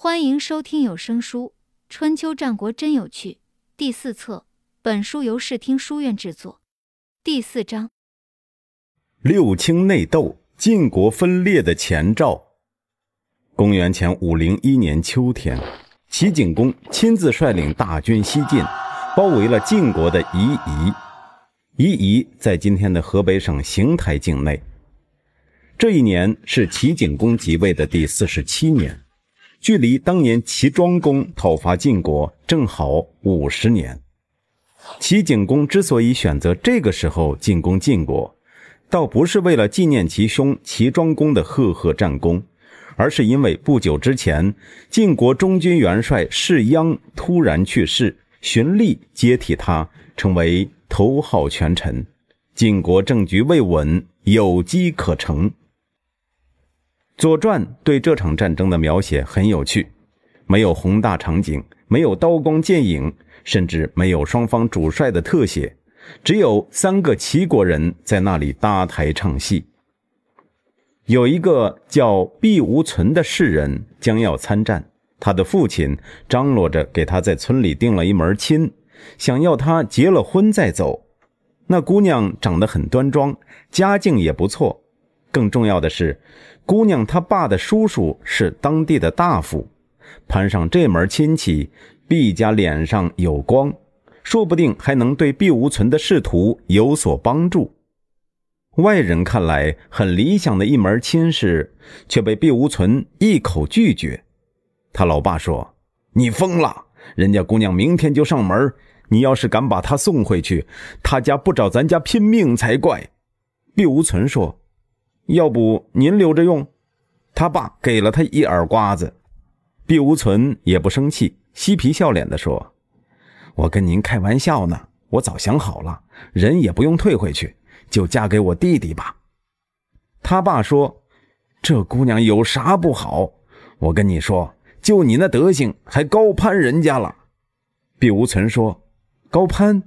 欢迎收听有声书《春秋战国真有趣》第四册。本书由视听书院制作。第四章：六卿内斗，晋国分裂的前兆。公元前五零一年秋天，齐景公亲自率领大军西进，包围了晋国的夷夷。夷夷在今天的河北省邢台境内。这一年是齐景公即位的第四十七年。距离当年齐庄公讨伐晋国正好五十年。齐景公之所以选择这个时候进攻晋国，倒不是为了纪念其兄齐庄公的赫赫战功，而是因为不久之前晋国中军元帅士鞅突然去世，荀立接替他成为头号权臣，晋国政局未稳，有机可乘。《左传》对这场战争的描写很有趣，没有宏大场景，没有刀光剑影，甚至没有双方主帅的特写，只有三个齐国人在那里搭台唱戏。有一个叫毕无存的士人将要参战，他的父亲张罗着给他在村里订了一门亲，想要他结了婚再走。那姑娘长得很端庄，家境也不错，更重要的是。姑娘，他爸的叔叔是当地的大夫，攀上这门亲戚，毕家脸上有光，说不定还能对毕无存的仕途有所帮助。外人看来很理想的一门亲事，却被毕无存一口拒绝。他老爸说：“你疯了！人家姑娘明天就上门，你要是敢把她送回去，他家不找咱家拼命才怪。”毕无存说。要不您留着用，他爸给了他一耳瓜子，毕无存也不生气，嬉皮笑脸地说：“我跟您开玩笑呢，我早想好了，人也不用退回去，就嫁给我弟弟吧。”他爸说：“这姑娘有啥不好？我跟你说，就你那德行，还高攀人家了。”毕无存说：“高攀，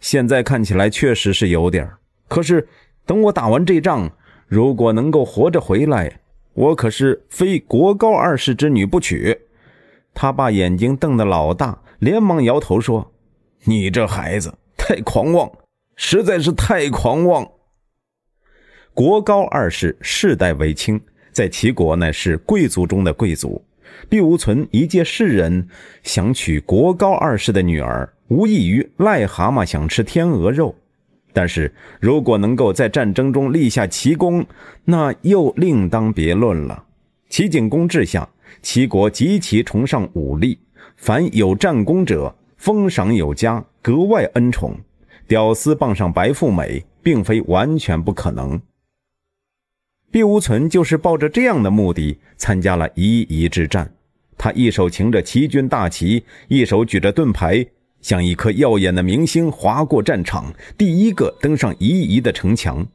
现在看起来确实是有点可是等我打完这仗。”如果能够活着回来，我可是非国高二世之女不娶。他把眼睛瞪得老大，连忙摇头说：“你这孩子太狂妄，实在是太狂妄。”国高二世世代为卿，在齐国乃是贵族中的贵族，毕无存一介士人想娶国高二世的女儿，无异于癞蛤蟆想吃天鹅肉。但是如果能够在战争中立下奇功，那又另当别论了。齐景公治下，齐国极其崇尚武力，凡有战功者，封赏有加，格外恩宠。屌丝傍上白富美，并非完全不可能。毕无存就是抱着这样的目的参加了夷夷之战，他一手擎着齐军大旗，一手举着盾牌。像一颗耀眼的明星划过战场，第一个登上宜夷的城墙。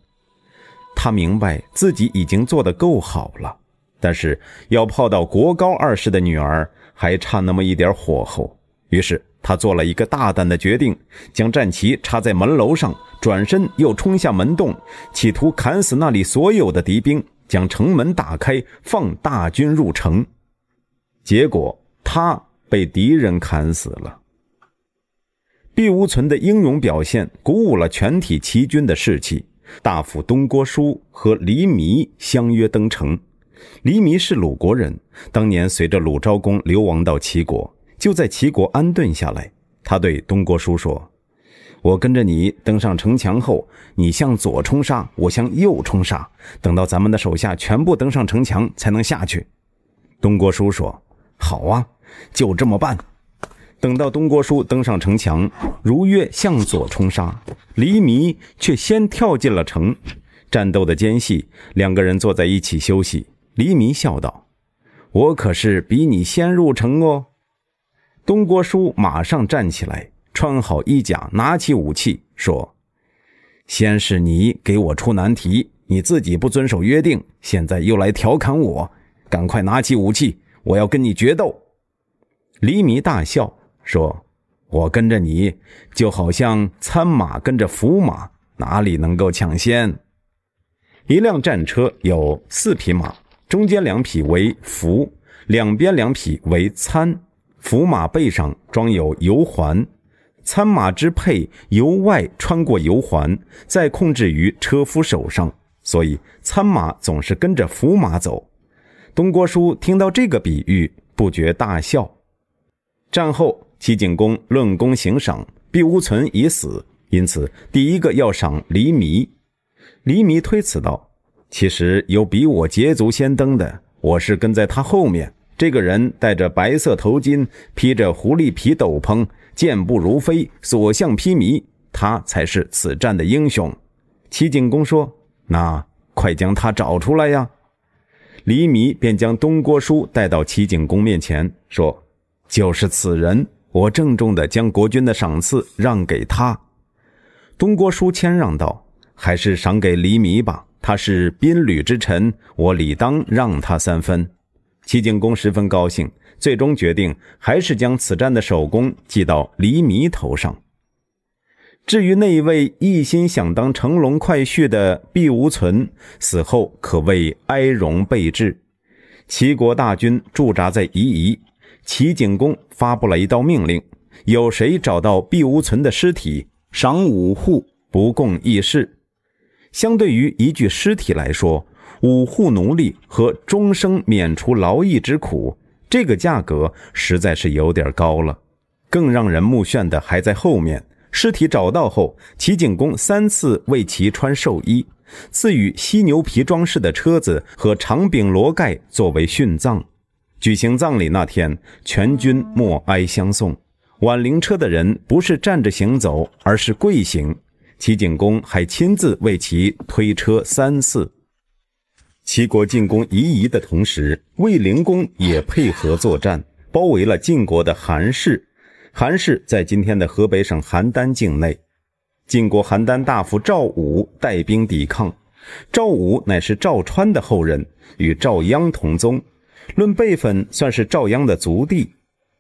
他明白自己已经做得够好了，但是要泡到国高二世的女儿还差那么一点火候。于是他做了一个大胆的决定，将战旗插在门楼上，转身又冲下门洞，企图砍死那里所有的敌兵，将城门打开，放大军入城。结果他被敌人砍死了。毕无存的英勇表现鼓舞了全体齐军的士气。大夫东郭叔和黎弥相约登城。黎弥是鲁国人，当年随着鲁昭公流亡到齐国，就在齐国安顿下来。他对东郭叔说：“我跟着你登上城墙后，你向左冲杀，我向右冲杀，等到咱们的手下全部登上城墙，才能下去。”东郭叔说：“好啊，就这么办。”等到东郭叔登上城墙，如约向左冲杀，黎弥却先跳进了城。战斗的间隙，两个人坐在一起休息。黎弥笑道：“我可是比你先入城哦。”东郭叔马上站起来，穿好衣甲，拿起武器，说：“先是你给我出难题，你自己不遵守约定，现在又来调侃我，赶快拿起武器，我要跟你决斗。”黎弥大笑。说：“我跟着你，就好像参马跟着服马，哪里能够抢先？一辆战车有四匹马，中间两匹为伏，两边两匹为参。服马背上装有油环，参马之辔由外穿过油环，再控制于车夫手上，所以参马总是跟着服马走。”东郭叔听到这个比喻，不觉大笑。战后，齐景公论功行赏，毕无存已死，因此第一个要赏黎弥。黎弥推辞道：“其实有比我捷足先登的，我是跟在他后面。这个人戴着白色头巾，披着狐狸皮斗篷，健步如飞，所向披靡，他才是此战的英雄。”齐景公说：“那快将他找出来呀！”黎弥便将东郭叔带到齐景公面前，说。就是此人，我郑重的将国君的赏赐让给他。东郭叔谦让道：“还是赏给黎弥吧，他是宾旅之臣，我理当让他三分。”齐景公十分高兴，最终决定还是将此战的首功记到黎弥头上。至于那一位一心想当乘龙快婿的毕无存，死后可谓哀荣备至。齐国大军驻扎在夷夷。齐景公发布了一道命令：有谁找到毕无存的尸体，赏五户不共议事。相对于一具尸体来说，五户奴隶和终生免除劳役之苦，这个价格实在是有点高了。更让人目眩的还在后面。尸体找到后，齐景公三次为其穿寿衣，赐予犀牛皮装饰的车子和长柄罗盖作为殉葬。举行葬礼那天，全军默哀相送。挽灵车的人不是站着行走，而是跪行。齐景公还亲自为其推车三次。齐国进攻夷夷的同时，卫灵公也配合作战，包围了晋国的韩氏。韩氏在今天的河北省邯郸境内。晋国邯郸大夫赵武带兵抵抗。赵武乃是赵川的后人，与赵鞅同宗。论辈分，算是赵鞅的族弟。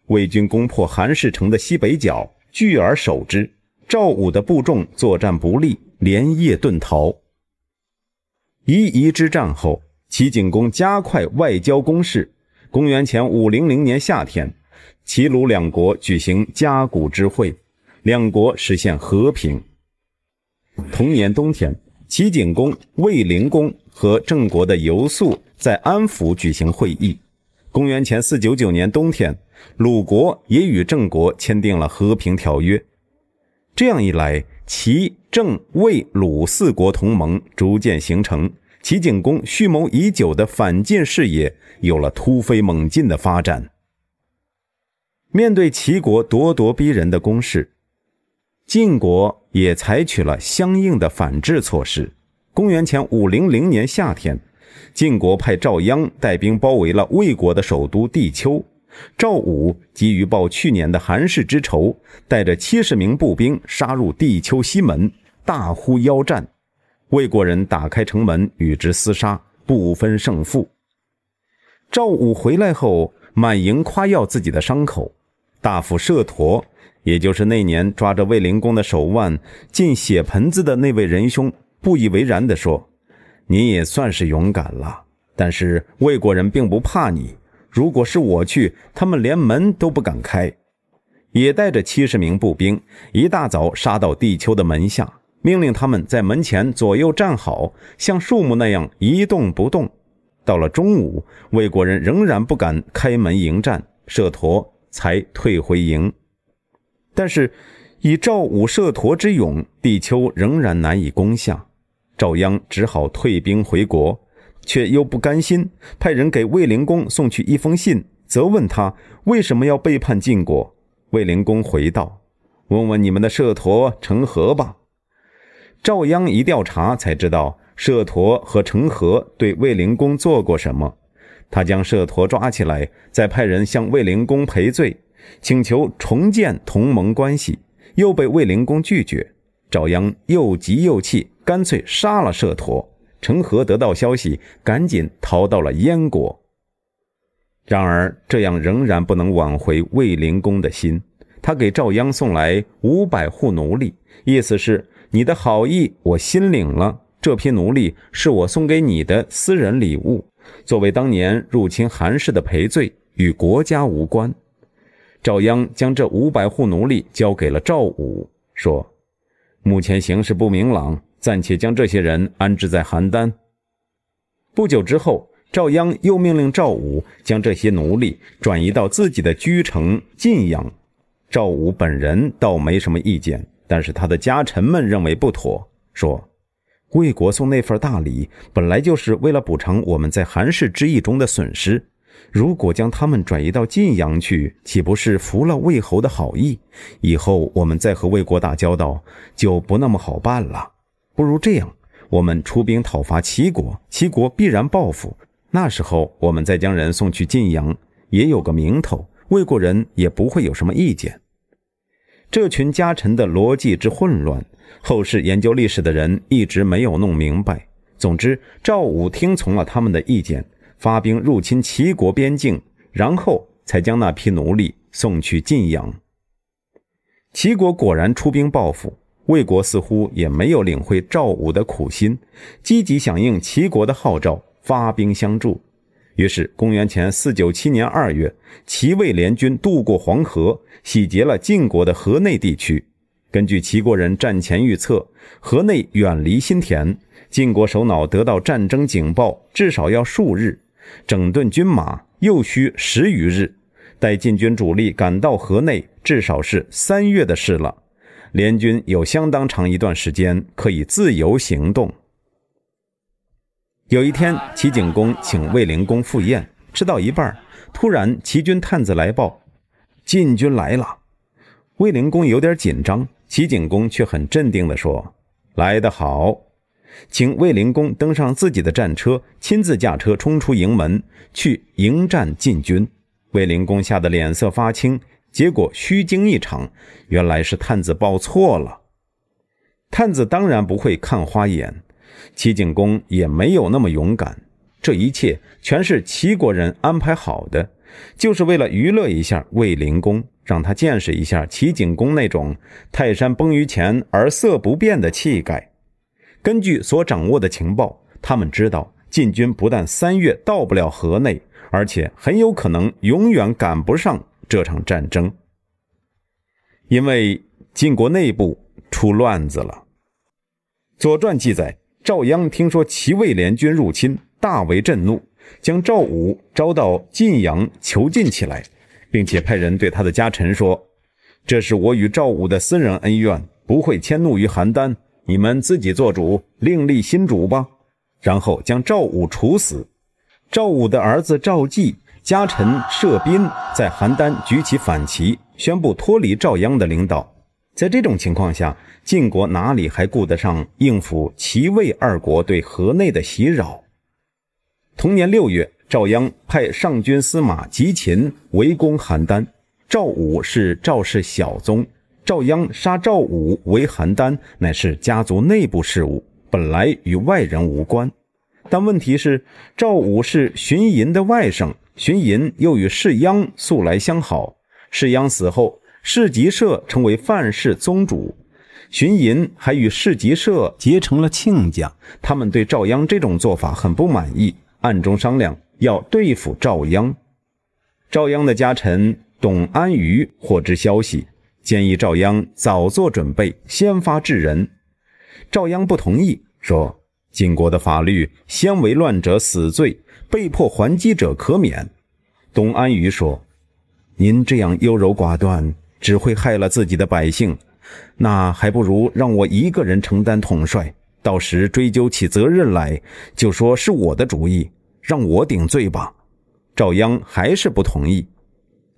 魏军攻破韩世城的西北角，据而守之。赵武的部众作战不利，连夜遁逃。夷夷之战后，齐景公加快外交攻势。公元前五零零年夏天，齐鲁两国举行加谷之会，两国实现和平。同年冬天，齐景公、卫灵公和郑国的游速。在安抚举行会议。公元前四九九年冬天，鲁国也与郑国签订了和平条约。这样一来，齐、郑、魏、鲁四国同盟逐渐形成。齐景公蓄谋已久的反晋事业有了突飞猛进的发展。面对齐国咄咄逼人的攻势，晋国也采取了相应的反制措施。公元前五零零年夏天。晋国派赵鞅带兵包围了魏国的首都地丘，赵武急于报去年的韩氏之仇，带着七十名步兵杀入地丘西门，大呼邀战。魏国人打开城门与之厮杀，不分胜负。赵武回来后满营夸耀自己的伤口，大夫射驼，也就是那年抓着卫灵公的手腕进血盆子的那位仁兄，不以为然地说。你也算是勇敢了，但是魏国人并不怕你。如果是我去，他们连门都不敢开。也带着七十名步兵，一大早杀到地丘的门下，命令他们在门前左右站，好像树木那样一动不动。到了中午，魏国人仍然不敢开门迎战，射陀才退回营。但是以赵武射陀之勇，地丘仍然难以攻下。赵鞅只好退兵回国，却又不甘心，派人给卫灵公送去一封信，责问他为什么要背叛晋国。卫灵公回道：“问问你们的社陀成何吧。”赵鞅一调查才知道，社陀和成何对卫灵公做过什么。他将社陀抓起来，再派人向卫灵公赔罪，请求重建同盟关系，又被卫灵公拒绝。赵鞅又急又气，干脆杀了射陀。成何得到消息，赶紧逃到了燕国。然而这样仍然不能挽回卫灵公的心。他给赵鞅送来五百户奴隶，意思是“你的好意我心领了”。这批奴隶是我送给你的私人礼物，作为当年入侵韩氏的赔罪，与国家无关。赵鞅将这五百户奴隶交给了赵武，说。目前形势不明朗，暂且将这些人安置在邯郸。不久之后，赵鞅又命令赵武将这些奴隶转移到自己的居城晋阳。赵武本人倒没什么意见，但是他的家臣们认为不妥，说：“魏国送那份大礼，本来就是为了补偿我们在韩氏之役中的损失。”如果将他们转移到晋阳去，岂不是服了魏侯的好意？以后我们再和魏国打交道，就不那么好办了。不如这样，我们出兵讨伐齐国，齐国必然报复，那时候我们再将人送去晋阳，也有个名头，魏国人也不会有什么意见。这群家臣的逻辑之混乱，后世研究历史的人一直没有弄明白。总之，赵武听从了他们的意见。发兵入侵齐国边境，然后才将那批奴隶送去晋阳。齐国果然出兵报复，魏国似乎也没有领会赵武的苦心，积极响应齐国的号召发兵相助。于是，公元前四九七年二月，齐魏联军渡过黄河，洗劫了晋国的河内地区。根据齐国人战前预测，河内远离新田，晋国首脑得到战争警报，至少要数日。整顿军马又需十余日，待晋军主力赶到河内，至少是三月的事了。联军有相当长一段时间可以自由行动。有一天，齐景公请卫灵公赴宴，吃到一半，突然齐军探子来报，晋军来了。卫灵公有点紧张，齐景公却很镇定地说：“来得好。”请卫灵公登上自己的战车，亲自驾车冲出营门去迎战晋军。卫灵公吓得脸色发青，结果虚惊一场，原来是探子报错了。探子当然不会看花眼，齐景公也没有那么勇敢。这一切全是齐国人安排好的，就是为了娱乐一下卫灵公，让他见识一下齐景公那种泰山崩于前而色不变的气概。根据所掌握的情报，他们知道晋军不但三月到不了河内，而且很有可能永远赶不上这场战争，因为晋国内部出乱子了。《左传》记载，赵鞅听说齐魏联军入侵，大为震怒，将赵武招到晋阳囚禁起来，并且派人对他的家臣说：“这是我与赵武的私人恩怨，不会迁怒于邯郸。”你们自己做主，另立新主吧，然后将赵武处死。赵武的儿子赵稷、家臣射宾在邯郸举起反旗，宣布脱离赵鞅的领导。在这种情况下，晋国哪里还顾得上应付齐、魏二国对河内的袭扰？同年六月，赵鞅派上军司马吉秦围攻邯郸。赵武是赵氏小宗。赵鞅杀赵武为邯郸，乃是家族内部事务，本来与外人无关。但问题是，赵武是荀寅的外甥，荀寅又与士鞅素来相好。士鞅死后，士吉社成为范氏宗主，荀寅还与士吉社结成了亲家。他们对赵鞅这种做法很不满意，暗中商量要对付赵鞅。赵鞅的家臣董安于获知消息。建议赵鞅早做准备，先发制人。赵鞅不同意，说：“晋国的法律，先为乱者死罪，被迫还击者可免。”董安于说：“您这样优柔寡断，只会害了自己的百姓。那还不如让我一个人承担统帅，到时追究起责任来，就说是我的主意，让我顶罪吧。”赵鞅还是不同意。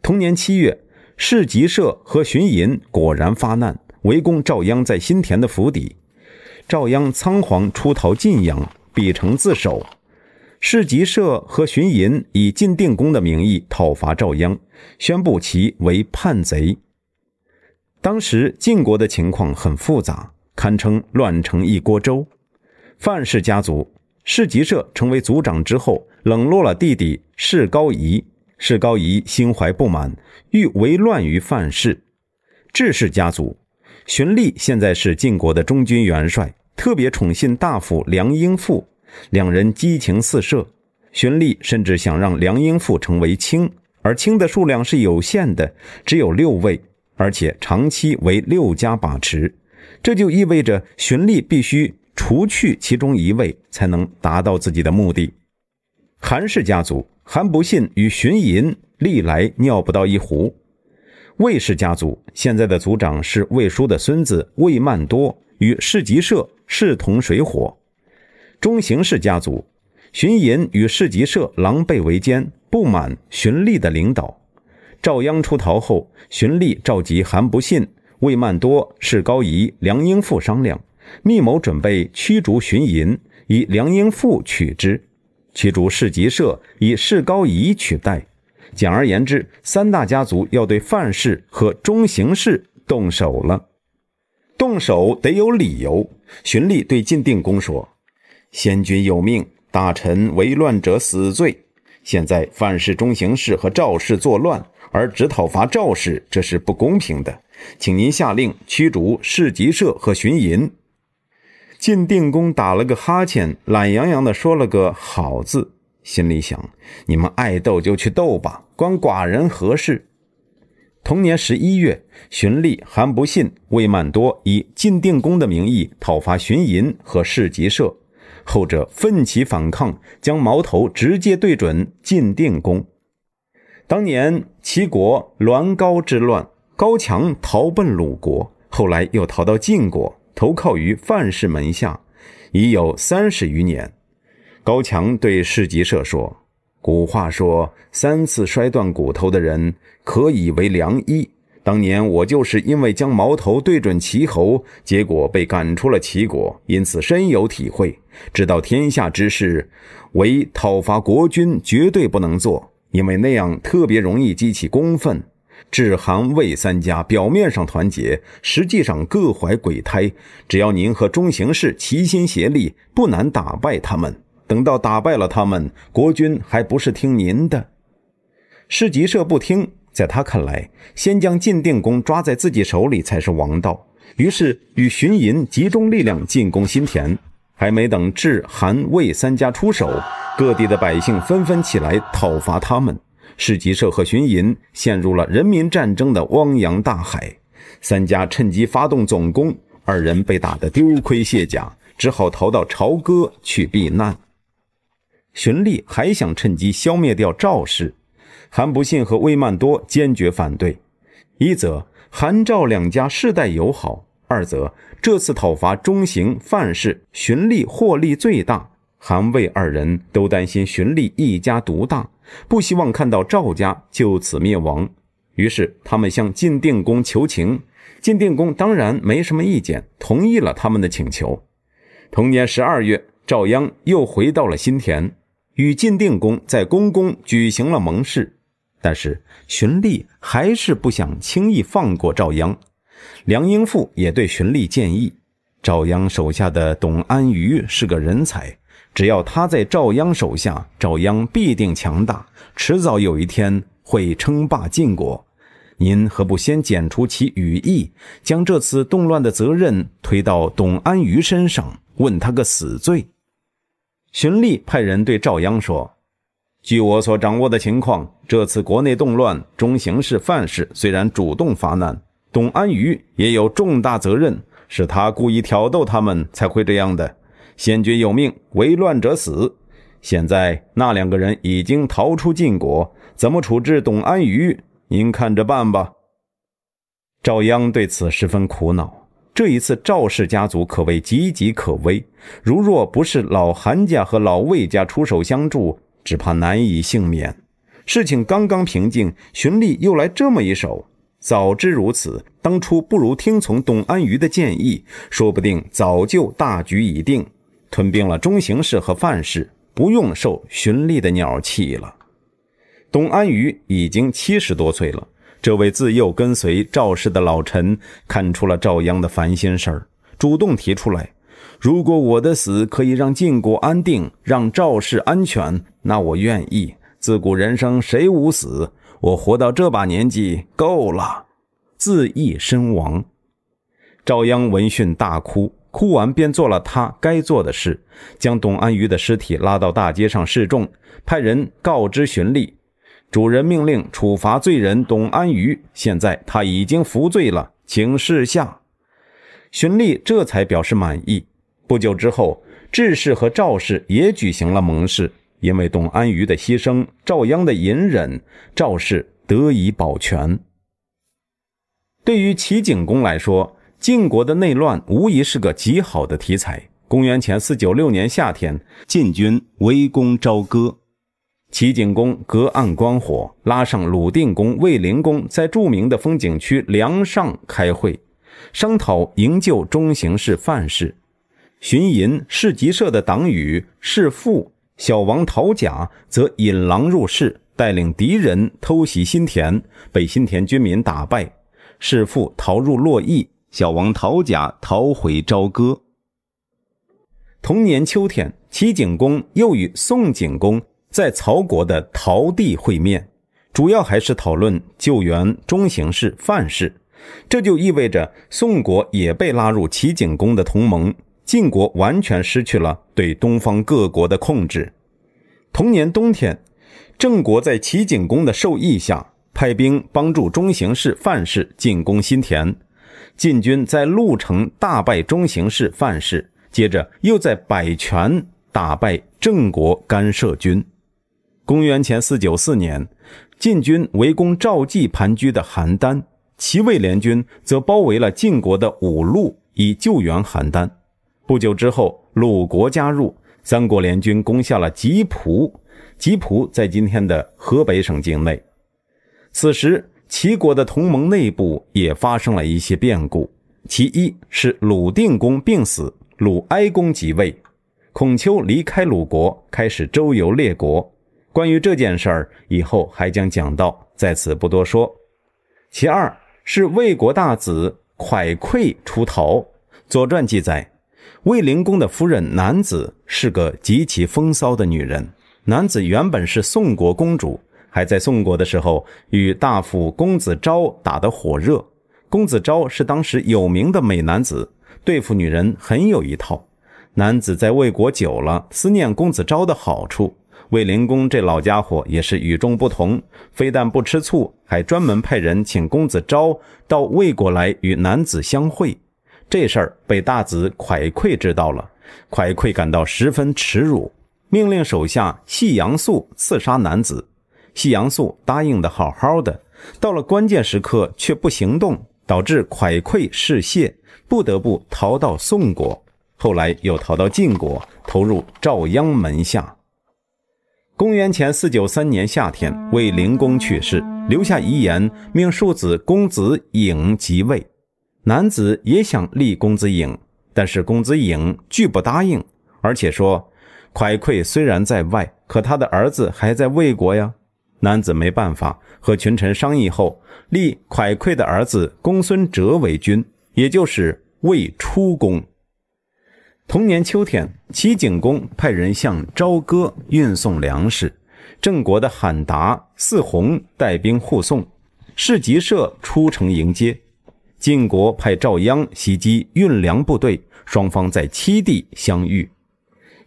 同年七月。市集社和巡银果然发难，围攻赵鞅在新田的府邸。赵鞅仓皇出逃晋阳，必城自首。市集社和巡银以晋定公的名义讨伐赵鞅，宣布其为叛贼。当时晋国的情况很复杂，堪称乱成一锅粥。范氏家族，市集社成为族长之后，冷落了弟弟市高仪。士高仪心怀不满，欲为乱于范氏、志氏家族。荀立现在是晋国的中军元帅，特别宠信大夫梁英父，两人激情四射。荀立甚至想让梁英父成为卿，而卿的数量是有限的，只有六位，而且长期为六家把持。这就意味着荀立必须除去其中一位，才能达到自己的目的。韩氏家族，韩不信与荀寅历来尿不到一壶。魏氏家族现在的族长是魏叔的孙子魏曼多，与市集社势同水火。中行氏家族，荀寅与市集社狼狈为奸，不满荀立的领导。赵鞅出逃后，荀立召集韩不信、魏曼多、士高仪、梁英富商量，密谋准备驱逐荀寅，以梁英富取之。驱逐市集社以市高仪取代。简而言之，三大家族要对范氏和中行氏动手了。动手得有理由。荀立对晋定公说：“先君有命，大臣为乱者死罪。现在范氏、中行氏和赵氏作乱，而只讨伐赵氏，这是不公平的。请您下令驱逐市集社和荀寅。”晋定公打了个哈欠，懒洋洋的说了个“好”字，心里想：“你们爱斗就去斗吧，关寡人何事？”同年十一月，荀立、韩不信、魏曼多以晋定公的名义讨伐荀寅和士吉社，后者奋起反抗，将矛头直接对准晋定公。当年齐国栾高之乱，高强逃奔鲁国，后来又逃到晋国。投靠于范氏门下已有三十余年。高强对市集社说：“古话说，三次摔断骨头的人可以为良医。当年我就是因为将矛头对准齐侯，结果被赶出了齐国，因此深有体会。知道天下之事，唯讨伐国君绝对不能做，因为那样特别容易激起公愤。”至韩魏三家表面上团结，实际上各怀鬼胎。只要您和中行氏齐心协力，不难打败他们。等到打败了他们，国君还不是听您的？市集社不听，在他看来，先将晋定公抓在自己手里才是王道。于是与荀寅集中力量进攻新田。还没等至韩魏三家出手，各地的百姓纷纷起来讨伐他们。市集社和巡银陷入了人民战争的汪洋大海，三家趁机发动总攻，二人被打得丢盔卸甲，只好逃到朝歌去避难。荀立还想趁机消灭掉赵氏，韩不信和魏曼多坚决反对。一则韩赵两家世代友好，二则这次讨伐中行范氏，荀立获利最大，韩魏二人都担心荀立一家独大。不希望看到赵家就此灭亡，于是他们向晋定公求情。晋定公当然没什么意见，同意了他们的请求。同年十二月，赵鞅又回到了新田，与晋定公在公宫举行了盟誓。但是荀立还是不想轻易放过赵鞅，梁英父也对荀立建议：赵鞅手下的董安于是个人才。只要他在赵鞅手下，赵鞅必定强大，迟早有一天会称霸晋国。您何不先剪除其羽翼，将这次动乱的责任推到董安于身上，问他个死罪？荀彧派人对赵鞅说：“据我所掌握的情况，这次国内动乱中，行氏、范氏虽然主动发难，董安于也有重大责任，是他故意挑逗他们才会这样的。”先君有命，为乱者死。现在那两个人已经逃出晋国，怎么处置董安于？您看着办吧。赵鞅对此十分苦恼。这一次赵氏家族可谓岌岌可危，如若不是老韩家和老魏家出手相助，只怕难以幸免。事情刚刚平静，荀立又来这么一手。早知如此，当初不如听从董安于的建议，说不定早就大局已定。吞并了中行氏和范氏，不用受荀立的鸟气了。董安于已经七十多岁了，这位自幼跟随赵氏的老臣，看出了赵鞅的烦心事儿，主动提出来：如果我的死可以让晋国安定，让赵氏安全，那我愿意。自古人生谁无死，我活到这把年纪够了，自缢身亡。赵鞅闻讯大哭。哭完，便做了他该做的事，将董安于的尸体拉到大街上示众，派人告知荀立，主人命令处罚罪人董安于，现在他已经服罪了，请示下。荀立这才表示满意。不久之后，志士和赵氏也举行了盟誓，因为董安于的牺牲，赵鞅的隐忍，赵氏得以保全。对于齐景公来说。晋国的内乱无疑是个极好的题材。公元前四九六年夏天，晋军围攻朝歌，齐景公隔岸观火，拉上鲁定公、卫灵公，在著名的风景区梁上开会，商讨营救中行氏、范氏、荀寅、市集社的党羽。士父、小王陶甲则引狼入室，带领敌人偷袭新田，被新田军民打败。士父逃入洛邑。小王逃甲逃回朝歌。同年秋天，齐景公又与宋景公在曹国的陶地会面，主要还是讨论救援中行氏、范氏。这就意味着宋国也被拉入齐景公的同盟。晋国完全失去了对东方各国的控制。同年冬天，郑国在齐景公的授意下，派兵帮助中行氏、范氏进攻新田。晋军在潞城大败中行氏、范氏，接着又在百泉打败郑国干涉军。公元前四九四年，晋军围攻赵季盘踞的邯郸，齐魏联军则包围了晋国的五路，以救援邯郸。不久之后，鲁国加入三国联军，攻下了吉普。吉普在今天的河北省境内。此时。齐国的同盟内部也发生了一些变故，其一是鲁定公病死，鲁哀公即位，孔丘离开鲁国，开始周游列国。关于这件事儿，以后还将讲到，在此不多说。其二是魏国大子蒯聩出逃，《左传》记载，魏灵公的夫人男子是个极其风骚的女人，男子原本是宋国公主。还在宋国的时候，与大夫公子昭打得火热。公子昭是当时有名的美男子，对付女人很有一套。男子在魏国久了，思念公子昭的好处。魏灵公这老家伙也是与众不同，非但不吃醋，还专门派人请公子昭到魏国来与男子相会。这事儿被大子蒯聩知道了，蒯聩感到十分耻辱，命令手下系阳素刺杀男子。西洋素答应的好好的，到了关键时刻却不行动，导致蒯聩失谢，不得不逃到宋国，后来又逃到晋国，投入赵鞅门下。公元前四九三年夏天，卫灵公去世，留下遗言，命庶子公子颖即位。男子也想立公子颖，但是公子颖拒不答应，而且说蒯聩虽然在外，可他的儿子还在魏国呀。男子没办法，和群臣商议后，立蒯聩的儿子公孙哲为君，也就是魏出公。同年秋天，齐景公派人向朝歌运送粮食，郑国的罕达、四洪带兵护送，市集社出城迎接。晋国派赵鞅袭击运粮部队，双方在七地相遇。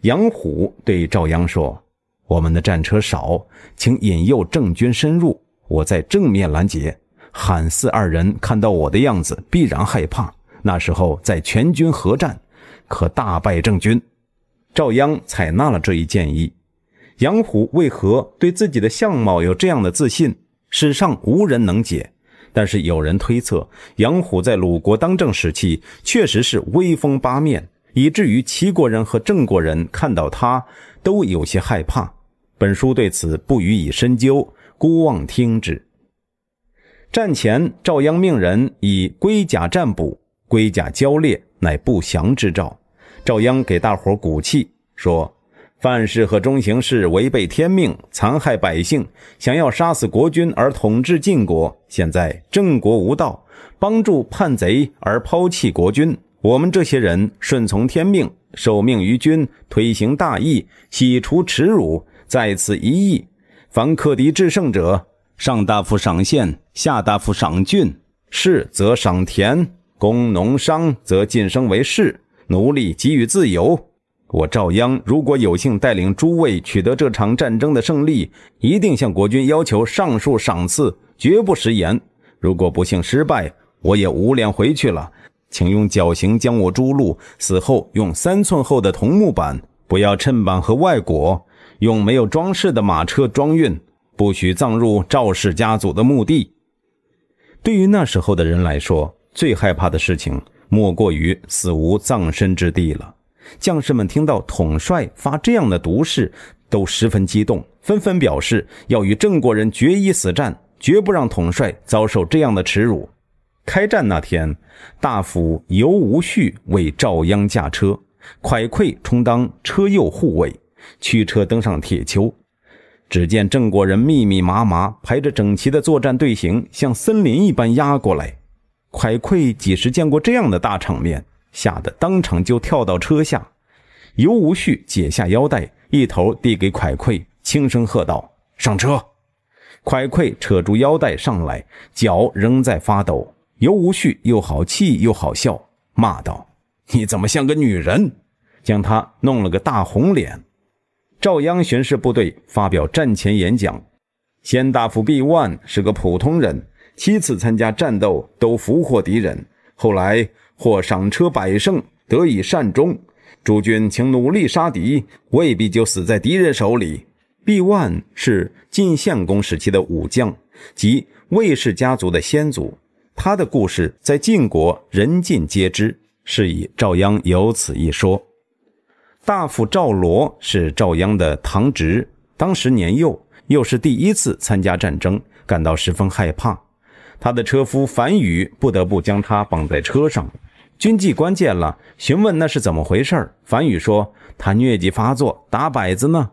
杨虎对赵鞅说。我们的战车少，请引诱郑军深入，我在正面拦截。罕四二人看到我的样子，必然害怕。那时候在全军合战，可大败郑军。赵鞅采纳了这一建议。杨虎为何对自己的相貌有这样的自信？史上无人能解。但是有人推测，杨虎在鲁国当政时期，确实是威风八面，以至于齐国人和郑国人看到他都有些害怕。本书对此不予以深究，姑妄听之。战前，赵鞅命人以龟甲占卜，龟甲交裂，乃不祥之兆。赵鞅给大伙鼓气说：“范氏和中行氏违背天命，残害百姓，想要杀死国君而统治晋国。现在郑国无道，帮助叛贼而抛弃国君。我们这些人顺从天命，受命于君，推行大义，洗除耻辱。”在此一役，凡克敌制胜者，上大夫赏县，下大夫赏郡，士则赏田，工农商则晋升为士，奴隶给予自由。我赵鞅如果有幸带领诸位取得这场战争的胜利，一定向国君要求上述赏赐，绝不食言。如果不幸失败，我也无脸回去了，请用绞刑将我诛戮，死后用三寸厚的桐木板，不要衬板和外裹。用没有装饰的马车装运，不许葬入赵氏家族的墓地。对于那时候的人来说，最害怕的事情莫过于死无葬身之地了。将士们听到统帅发这样的毒誓，都十分激动，纷纷表示要与郑国人决一死战，绝不让统帅遭受这样的耻辱。开战那天，大夫尤无序为赵鞅驾车，蒯聩充当车右护卫。驱车登上铁丘，只见郑国人密密麻麻排着整齐的作战队形，像森林一般压过来。蒯聩几时见过这样的大场面，吓得当场就跳到车下。尤无旭解下腰带，一头递给蒯聩，轻声喝道：“上车！”蒯聩扯住腰带上来，脚仍在发抖。尤无旭又好气又好笑，骂道：“你怎么像个女人？”将他弄了个大红脸。赵鞅巡视部队，发表战前演讲。先大夫毕万是个普通人，七次参加战斗都俘获敌人，后来获赏车百胜，得以善终。诸君请努力杀敌，未必就死在敌人手里。毕万是晋献公时期的武将，及魏氏家族的先祖，他的故事在晋国人尽皆知，是以赵鞅有此一说。大夫赵罗是赵鞅的堂侄，当时年幼，又是第一次参加战争，感到十分害怕。他的车夫樊宇不得不将他绑在车上。军纪官见了，询问那是怎么回事樊宇说：“他疟疾发作，打摆子呢。”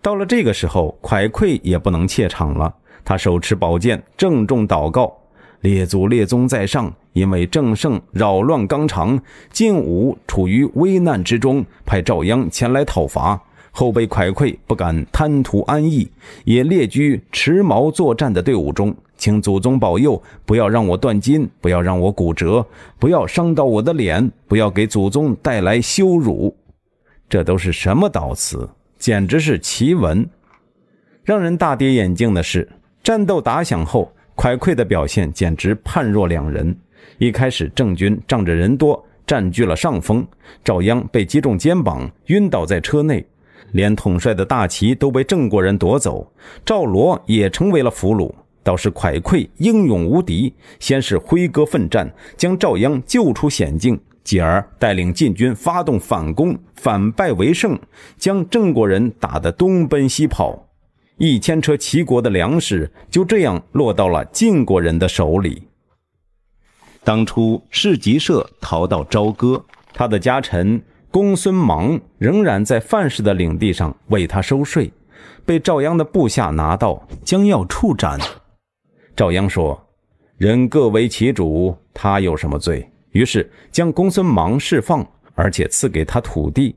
到了这个时候，蒯聩也不能怯场了。他手持宝剑，郑重祷告：“列祖列宗在上。”因为郑胜扰乱纲常，晋武处于危难之中，派赵鞅前来讨伐。后被蒯聩不敢贪图安逸，也列居持矛作战的队伍中，请祖宗保佑，不要让我断筋，不要让我骨折，不要伤到我的脸，不要给祖宗带来羞辱。这都是什么悼词？简直是奇闻！让人大跌眼镜的是，战斗打响后，蒯聩的表现简直判若两人。一开始，郑军仗着人多，占据了上风。赵鞅被击中肩膀，晕倒在车内，连统帅的大旗都被郑国人夺走。赵罗也成为了俘虏。倒是蒯聩英勇无敌，先是挥戈奋战，将赵鞅救出险境，继而带领晋军发动反攻，反败为胜，将郑国人打得东奔西跑。一千车齐国的粮食就这样落到了晋国人的手里。当初市集社逃到朝歌，他的家臣公孙芒仍然在范氏的领地上为他收税，被赵鞅的部下拿到，将要处斩。赵鞅说：“人各为其主，他有什么罪？”于是将公孙芒释放，而且赐给他土地。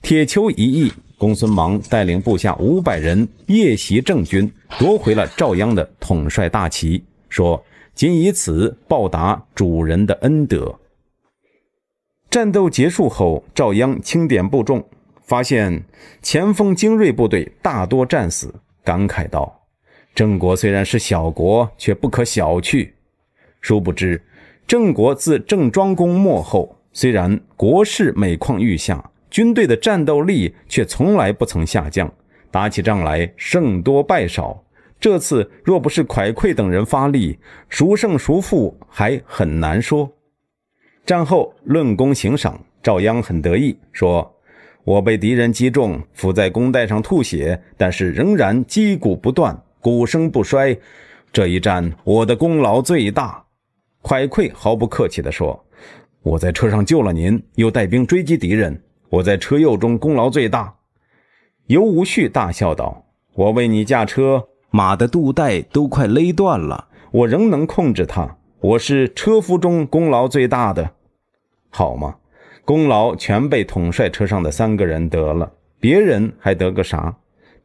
铁丘一役，公孙芒带领部下五百人夜袭郑军，夺回了赵鞅的统帅大旗，说。仅以此报答主人的恩德。战斗结束后，赵鞅清点部众，发现前锋精锐部队大多战死，感慨道：“郑国虽然是小国，却不可小觑。”殊不知，郑国自郑庄公末后，虽然国势每况愈下，军队的战斗力却从来不曾下降，打起仗来胜多败少。这次若不是蒯聩等人发力，孰胜孰负还很难说。战后论功行赏，赵鞅很得意，说：“我被敌人击中，伏在弓带上吐血，但是仍然击鼓不断，鼓声不衰。这一战我的功劳最大。”蒯聩毫不客气地说：“我在车上救了您，又带兵追击敌人，我在车右中功劳最大。”尤无旭大笑道：“我为你驾车。”马的肚带都快勒断了，我仍能控制它。我是车夫中功劳最大的，好吗？功劳全被统帅车上的三个人得了，别人还得个啥？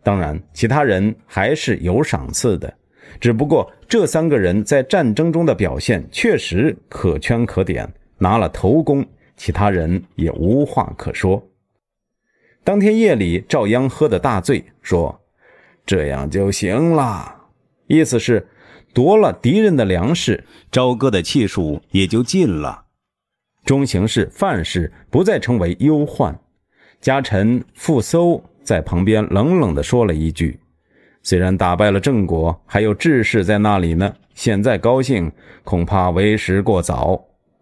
当然，其他人还是有赏赐的，只不过这三个人在战争中的表现确实可圈可点，拿了头功，其他人也无话可说。当天夜里，赵鞅喝得大醉，说。这样就行了，意思是夺了敌人的粮食，朝歌的气数也就尽了，中行氏、范氏不再成为忧患。家臣傅搜在旁边冷冷的说了一句：“虽然打败了郑国，还有志士在那里呢，现在高兴恐怕为时过早。”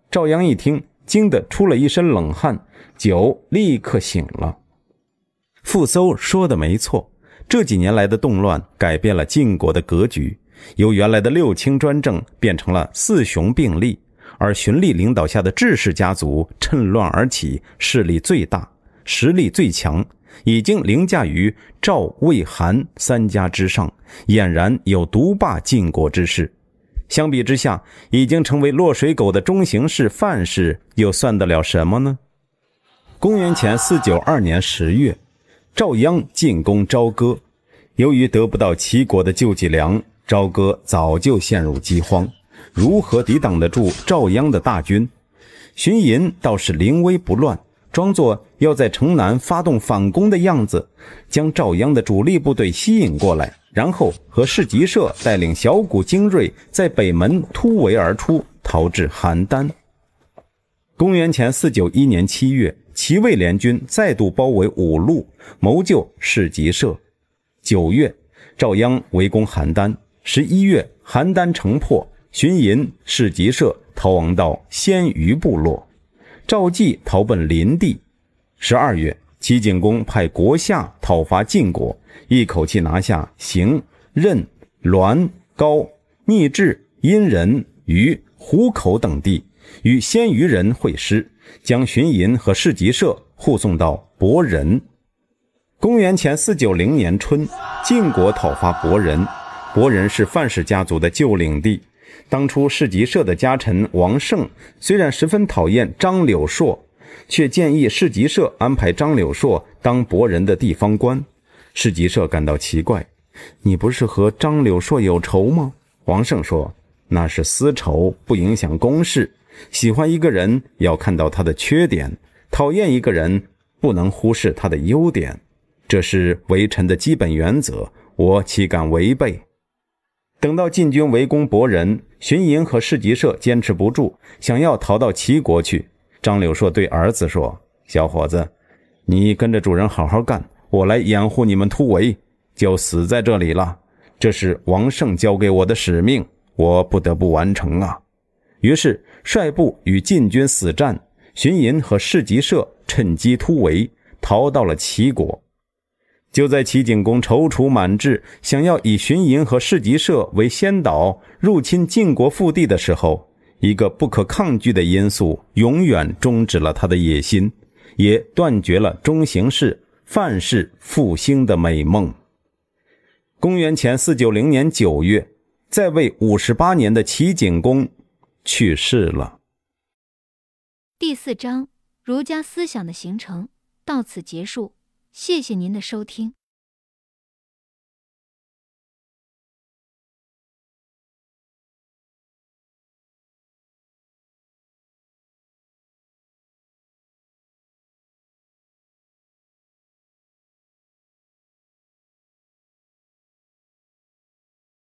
赵阳一听，惊得出了一身冷汗，酒立刻醒了。傅搜说的没错。这几年来的动乱改变了晋国的格局，由原来的六卿专政变成了四雄并立，而荀立领导下的志氏家族趁乱而起，势力最大，实力最强，已经凌驾于赵、魏、韩三家之上，俨然有独霸晋国之势。相比之下，已经成为落水狗的中行氏、范氏又算得了什么呢？公元前四九二年十月。赵鞅进攻朝歌，由于得不到齐国的救济粮，朝歌早就陷入饥荒，如何抵挡得住赵鞅的大军？荀寅倒是临危不乱，装作要在城南发动反攻的样子，将赵鞅的主力部队吸引过来，然后和市集社带领小股精锐在北门突围而出，逃至邯郸。公元前四九一年七月。齐魏联军再度包围五路，谋救市集社。九月，赵鞅围攻邯郸。十一月，邯郸城破，荀寅、市集社逃亡到鲜于部落，赵稷逃奔林地。十二月，齐景公派国下讨伐晋国，一口气拿下邢、任、栾、高、逆、志、殷人、虞、虎口等地，与鲜于人会师。将巡营和市集社护送到博人。公元前四九零年春，晋国讨伐博人。博人是范氏家族的旧领地。当初市集社的家臣王胜虽然十分讨厌张柳硕，却建议市集社安排张柳硕当博人的地方官。市集社感到奇怪：“你不是和张柳硕有仇吗？”王胜说：“那是私仇，不影响公事。”喜欢一个人要看到他的缺点，讨厌一个人不能忽视他的优点，这是为臣的基本原则。我岂敢违背？等到晋军围攻博人，荀营和市集社坚持不住，想要逃到齐国去。张柳硕对儿子说：“小伙子，你跟着主人好好干，我来掩护你们突围，就死在这里了。这是王胜交给我的使命，我不得不完成啊。”于是率部与晋军死战，荀寅和士吉射趁机突围，逃到了齐国。就在齐景公踌躇满志，想要以荀寅和士吉射为先导，入侵晋国腹地的时候，一个不可抗拒的因素永远终止了他的野心，也断绝了中行氏、范氏复兴的美梦。公元前四九零年九月，在位五十八年的齐景公。去世了。第四章儒家思想的形成到此结束，谢谢您的收听。